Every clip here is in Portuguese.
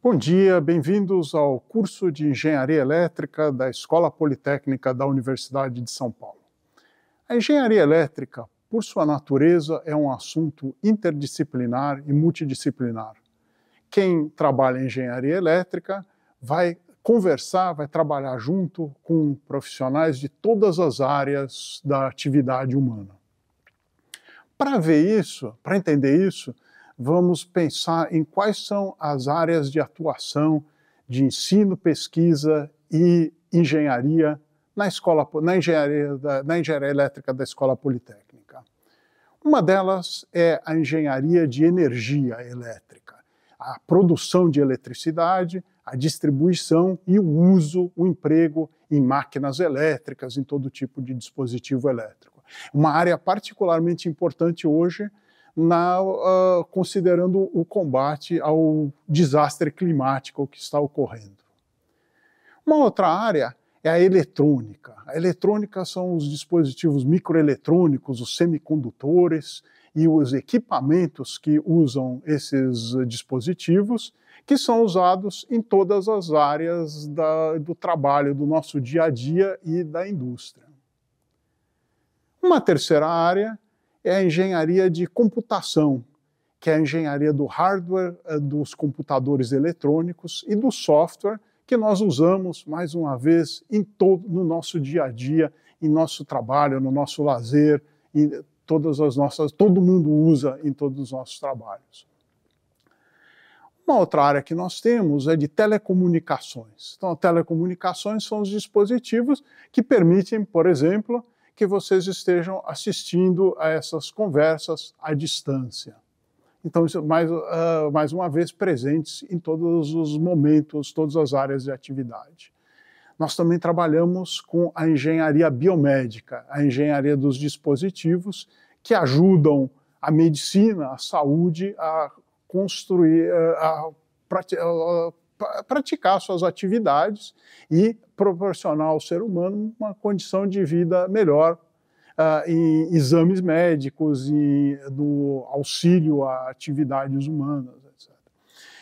Bom dia, bem-vindos ao curso de Engenharia Elétrica da Escola Politécnica da Universidade de São Paulo. A engenharia elétrica, por sua natureza, é um assunto interdisciplinar e multidisciplinar. Quem trabalha em engenharia elétrica vai conversar, vai trabalhar junto com profissionais de todas as áreas da atividade humana. Para ver isso, para entender isso, vamos pensar em quais são as áreas de atuação de ensino, pesquisa e engenharia na escola na engenharia, da, na engenharia elétrica da Escola Politécnica. Uma delas é a engenharia de energia elétrica, a produção de eletricidade, a distribuição e o uso, o emprego em máquinas elétricas, em todo tipo de dispositivo elétrico. Uma área particularmente importante hoje na, uh, considerando o combate ao desastre climático que está ocorrendo. Uma outra área é a eletrônica. A eletrônica são os dispositivos microeletrônicos, os semicondutores e os equipamentos que usam esses dispositivos, que são usados em todas as áreas da, do trabalho, do nosso dia a dia e da indústria. Uma terceira área é a engenharia de computação, que é a engenharia do hardware, eh, dos computadores eletrônicos e do software que nós usamos, mais uma vez, em todo, no nosso dia a dia, em nosso trabalho, no nosso lazer, em todas as nossas, todo mundo usa em todos os nossos trabalhos. Uma outra área que nós temos é de telecomunicações. Então, telecomunicações são os dispositivos que permitem, por exemplo, que vocês estejam assistindo a essas conversas à distância. Então, mais, uh, mais uma vez, presentes em todos os momentos, todas as áreas de atividade. Nós também trabalhamos com a engenharia biomédica, a engenharia dos dispositivos que ajudam a medicina, a saúde a construir, ah, a, a, a ah, praticar suas atividades e proporcionar ao ser humano uma condição de vida melhor uh, em exames médicos e do auxílio a atividades humanas, etc.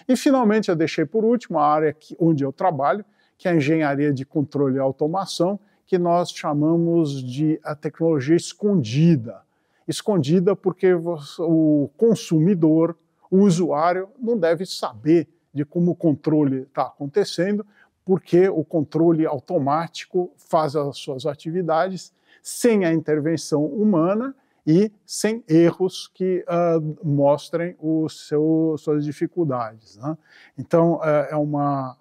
E finalmente eu deixei por último a área que, onde eu trabalho, que é a engenharia de controle e automação, que nós chamamos de a tecnologia escondida. Escondida porque o consumidor, o usuário, não deve saber de como o controle está acontecendo, porque o controle automático faz as suas atividades sem a intervenção humana e sem erros que uh, mostrem os seu, suas dificuldades. Né? Então, uh, é uma,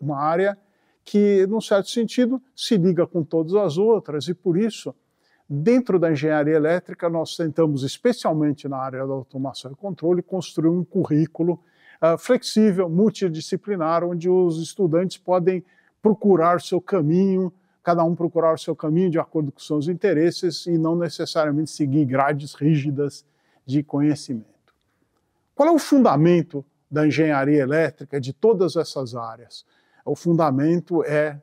uma área que, num certo sentido, se liga com todas as outras e, por isso, dentro da engenharia elétrica, nós tentamos, especialmente na área da automação e controle, construir um currículo ah, flexível, multidisciplinar, onde os estudantes podem procurar seu caminho, cada um procurar o seu caminho de acordo com seus interesses e não necessariamente seguir grades rígidas de conhecimento. Qual é o fundamento da engenharia elétrica, de todas essas áreas? O fundamento é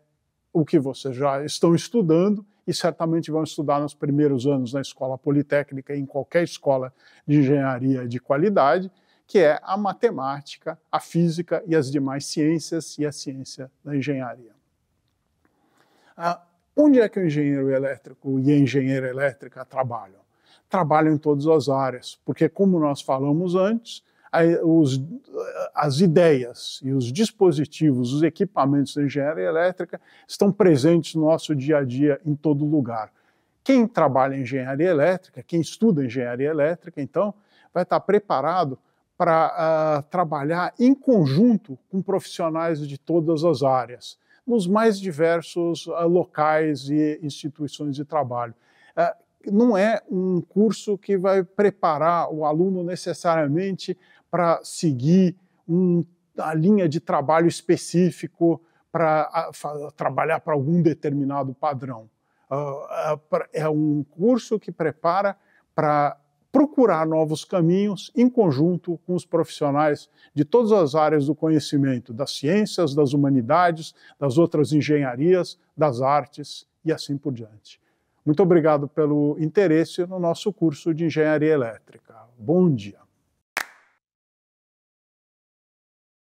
o que vocês já estão estudando e certamente vão estudar nos primeiros anos na escola politécnica, em qualquer escola de engenharia de qualidade, que é a matemática, a física e as demais ciências e a ciência da engenharia. Ah, onde é que o engenheiro elétrico e a engenheira elétrica trabalham? Trabalham em todas as áreas, porque, como nós falamos antes, os, as ideias e os dispositivos, os equipamentos da engenharia elétrica estão presentes no nosso dia a dia em todo lugar. Quem trabalha em engenharia elétrica, quem estuda engenharia elétrica, então, vai estar preparado para uh, ah, trabalhar em conjunto com profissionais de todas as áreas, nos mais diversos uh, locais e instituições de trabalho. Uh, não é um curso que vai preparar o aluno necessariamente para seguir um, a linha de trabalho específico para trabalhar para algum determinado padrão. Pra, é um curso que prepara para procurar novos caminhos em conjunto com os profissionais de todas as áreas do conhecimento, das ciências, das humanidades, das outras engenharias, das artes e assim por diante. Muito obrigado pelo interesse no nosso curso de Engenharia Elétrica. Bom dia!